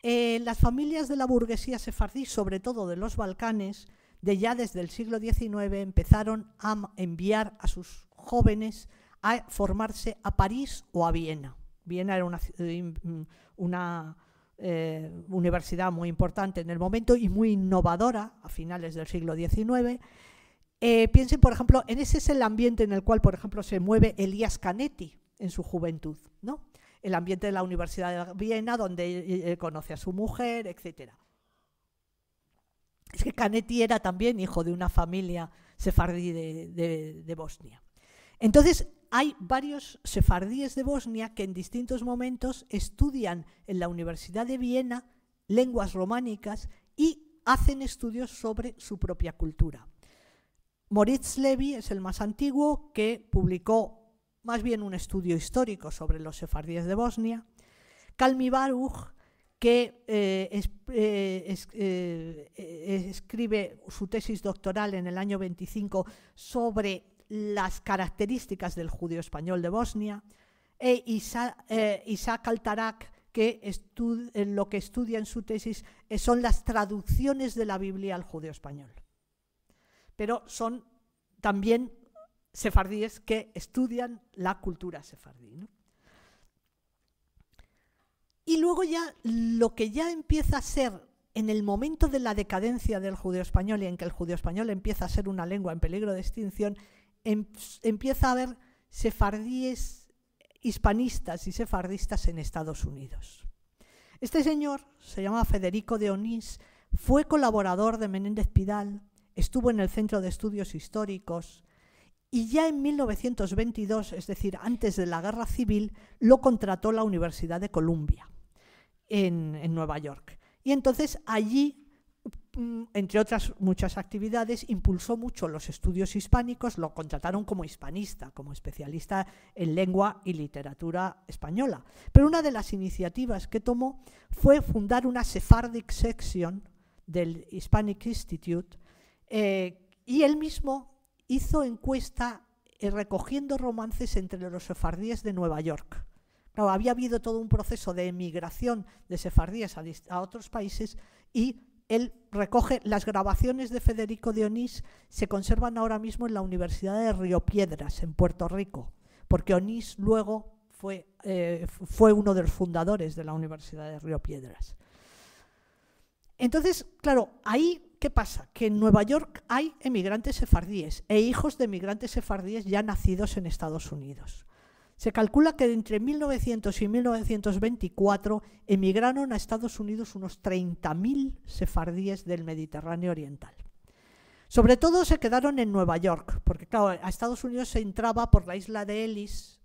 Eh, las familias de la burguesía sefardí, sobre todo de los Balcanes, de ya desde el siglo XIX empezaron a enviar a sus jóvenes a formarse a París o a Viena. Viena era una, mm, eh, universidad muy importante en el momento y muy innovadora a finales del siglo XIX eh, piensen, por ejemplo, en ese es el ambiente en el cual, por ejemplo, se mueve Elías Canetti en su juventud, ¿no? El ambiente de la Universidad de Viena, donde conoce a su mujer, etc. Es que Canetti era también hijo de una familia sefardí de Bosnia. Entonces, hay varios sefardíes de Bosnia que en distintos momentos estudian en la Universidad de Viena lenguas románicas y hacen estudios sobre su propia cultura. Moritz Levy es el más antiguo que publicó más bien un estudio histórico sobre los sefardíes de Bosnia. Kalmi Baruch, que eh, eh, eh, escribe su tesis doctoral en el año 25 sobre las características del judío español de Bosnia, e Isaac Altarak, que lo que estudia en su tesis son las traducciones de la Biblia al judío español pero son también sefardíes que estudian la cultura sefardí. Y luego ya lo que ya empieza a ser en el momento de la decadencia del judío español y en que el judío español empieza a ser una lengua en peligro de extinción, em-, empieza a haber sefardíes hispanistas y sefardistas en Estados Unidos. Este señor, se llama Federico de Onís, fue colaborador de Menéndez Pidal, estuvo en el Centro de Estudios Históricos y ya en 1922, es decir, antes de la Guerra Civil, lo contrató la Universidad de Columbia en, Nueva York. Y entonces allí mm, entre otras muchas actividades, impulsó mucho los estudios hispánicos, lo contrataron como hispanista, como especialista en lengua y literatura española. Pero una de las iniciativas que tomó fue fundar una Sephardic Section del Hispanic Institute eh, y él mismo hizo encuesta eh, recogiendo romances entre los sefardíes de Nueva York. Claro, había habido todo un proceso de emigración de sefardíes a, otros países y él recoge las grabaciones de Federico Onís, se conservan ahora mismo en la Universidad de Río Piedras, en Puerto Rico, porque Onís luego fue, eh, fue uno de los fundadores de la Universidad de Río Piedras. Entonces, claro, ahí ¿Qué pasa? Que en Nueva York hay emigrantes sefardíes e hijos de emigrantes sefardíes ya nacidos en Estados Unidos. Se calcula que entre 1900 y 1924 emigraron a Estados Unidos unos 30.000 sefardíes del Mediterráneo Oriental. Sobre todo se quedaron en Nueva York, porque claro, a Estados Unidos se entraba por la isla de Ellis,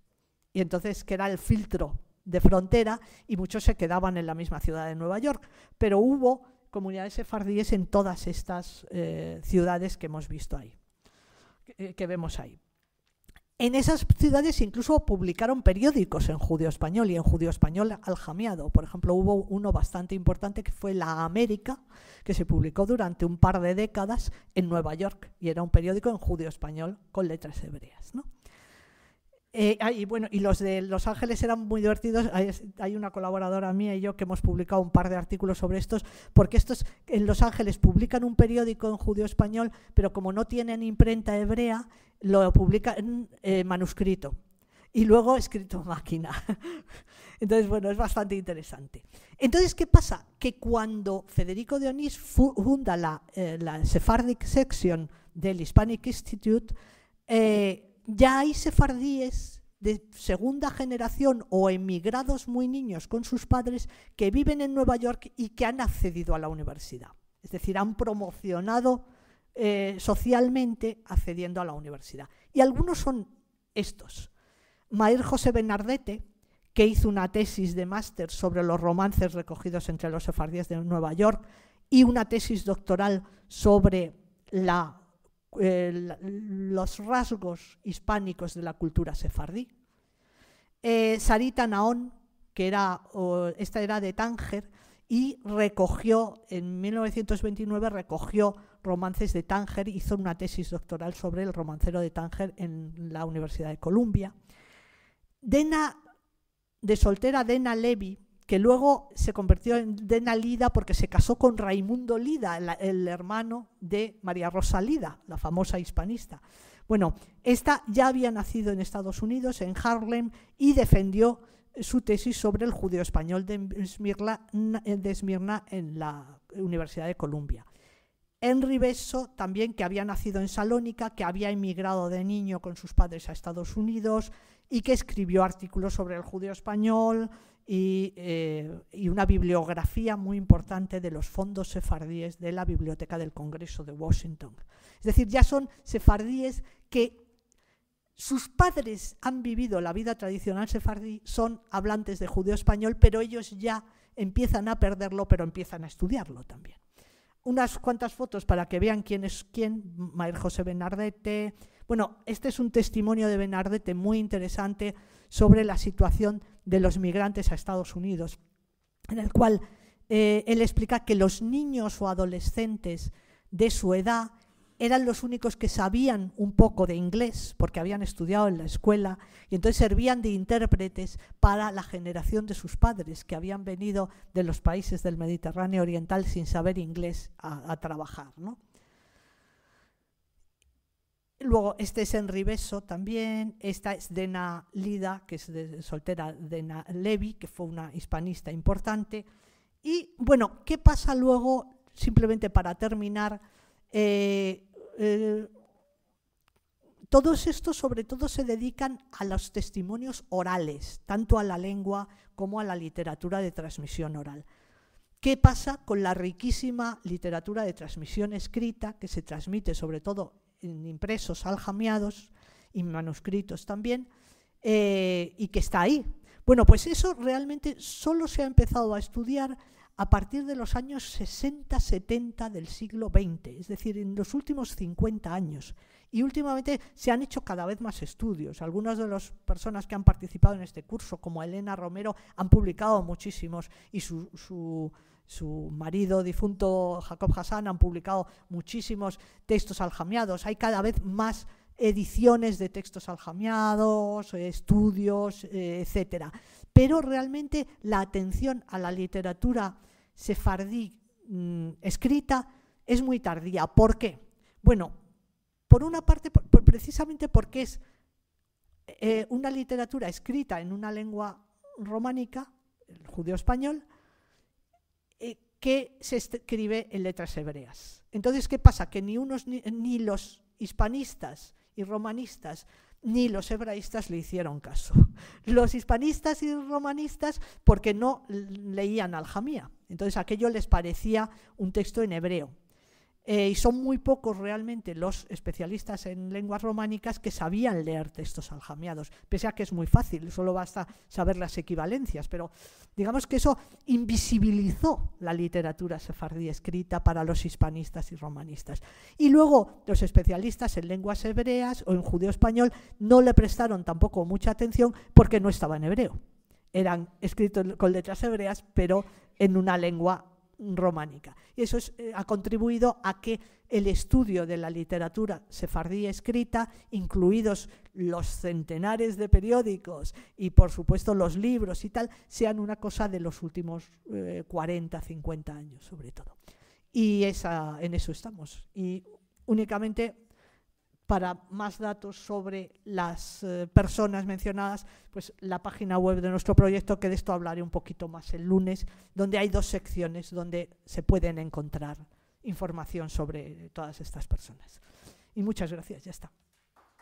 y entonces que era el filtro de frontera, y muchos se quedaban en la misma ciudad de Nueva York. Pero hubo comunidades sefardíes en todas estas eh, ciudades que hemos visto ahí, eh, que, vemos ahí. En esas ciudades incluso publicaron periódicos en judío español y en judío español aljamiado. Por ejemplo, hubo uno bastante importante que fue La América, que se publicó durante un par de décadas en Nueva York y era un periódico en judío español con letras hebreas. ¿no? Eh, y bueno, y los de Los Ángeles eran muy divertidos. Hay, una colaboradora mía y yo que hemos publicado un par de artículos sobre estos, porque estos en Los Ángeles publican un periódico en judío español, pero como no tienen imprenta hebrea, lo publican en eh, manuscrito y luego escrito máquina. Entonces, bueno, es bastante interesante. Entonces, ¿qué pasa? Que cuando Federico de Dionís funda eh, la, Sephardic Section del Hispanic Institute, eh, ya hay sefardíes de segunda generación o emigrados muy niños con sus padres que viven en Nueva York y que han accedido a la universidad. Es decir, han promocionado eh, socialmente accediendo a la universidad. Y algunos son estos. Maer José Benardete, que hizo una tesis de máster sobre los romances recogidos entre los sefardíes de Nueva York y una tesis doctoral sobre la eh, los rasgos hispánicos de la cultura sefardí. Eh, Sarita Naón, que era, esta era de Tánger, y recogió, en 1929 recogió romances de Tánger, hizo una tesis doctoral sobre el romancero de Tánger en la Universidad de Columbia. Dena, de soltera, Dena Levy que luego se convirtió en Dena Lida porque se casó con Raimundo Lida, el, hermano de María Rosa Lida, la famosa hispanista. Bueno, esta ya había nacido en Estados Unidos, en Harlem, y defendió su tesis sobre el judío español de Esmirna, en la Universidad de Columbia. Henry Besso, también que había nacido en Salónica, que había emigrado de niño con sus padres a Estados Unidos y que escribió artículos sobre el judío español, eh, y, una bibliografía muy importante de los fondos sefardíes de la Biblioteca del Congreso de Washington. Es decir, ya son sefardíes que sus padres han vivido la vida tradicional sefardí, son hablantes de judeo español, pero ellos ya empiezan a perderlo, pero empiezan a estudiarlo también. Unas cuantas fotos para que vean quién es quién, Mayer José Benardete. Bueno, este es un testimonio de Benardete muy interesante sobre la situación de los migrantes a Estados Unidos, en el cual eh, él explica que los niños o adolescentes de su edad eran los únicos que sabían un poco de inglés, porque habían estudiado en la escuela, y entonces servían de intérpretes para la generación de sus padres, que habían venido de los países del Mediterráneo Oriental sin saber inglés a, trabajar. ¿no? Luego, este es Enribeso también, esta es Dena Lida, que es de, soltera Dena Levi, que fue una hispanista importante. Y bueno, ¿qué pasa luego, simplemente para terminar? Eh, eh, todos estos sobre todo se dedican a los testimonios orales, tanto a la lengua como a la literatura de transmisión oral. ¿Qué pasa con la riquísima literatura de transmisión escrita que se transmite sobre todo impresos, aljameados y manuscritos también, eh, y que está ahí. Bueno, pues eso realmente solo se ha empezado a estudiar a partir de los años 60-70 del siglo XX, es decir, en los últimos 50 años. Y últimamente se han hecho cada vez más estudios. Algunas de las personas que han participado en este curso, como Elena Romero, han publicado muchísimos y su su marido difunto Jacob Hassan han publicado muchísimos textos aljamiados. Hay cada vez más ediciones de textos aljamiados, estudios, eh, etcétera. Pero realmente la atención a la literatura sefardí mm, escrita es muy tardía. ¿Por qué? Bueno, por una parte, precisamente porque es eh, una literatura escrita en una lengua románica, el judío español, que se escribe en letras hebreas. Entonces, ¿qué pasa? Que ni unos ni, los hispanistas y romanistas ni los hebraístas le hicieron caso. Los hispanistas y romanistas porque no leían aljamía. Entonces aquello les parecía un texto en hebreo. Eh, y son muy pocos realmente los especialistas en lenguas románicas que sabían leer textos aljamiados, pese a que es muy fácil, solo basta saber las equivalencias, pero digamos que eso invisibilizó la literatura sefardí escrita para los hispanistas y romanistas. Y luego los especialistas en lenguas hebreas o en judío español no le prestaron tampoco mucha atención porque no estaba en hebreo. Eran escritos con letras hebreas, pero en una lengua románica. Y eso eh, ha contribuido a que el estudio de la literatura sefardía escrita, incluidos los centenares de periódicos y por supuesto los libros y tal, sean una cosa de los últimos 40, eh, 50 años sobre todo. Y en eso estamos. Y únicamente para más datos sobre las eh, personas mencionadas, pues la página web de nuestro proyecto, que de esto hablaré un poquito más el lunes, donde hay dos secciones donde se pueden encontrar información sobre todas estas personas. Y muchas gracias, ya está.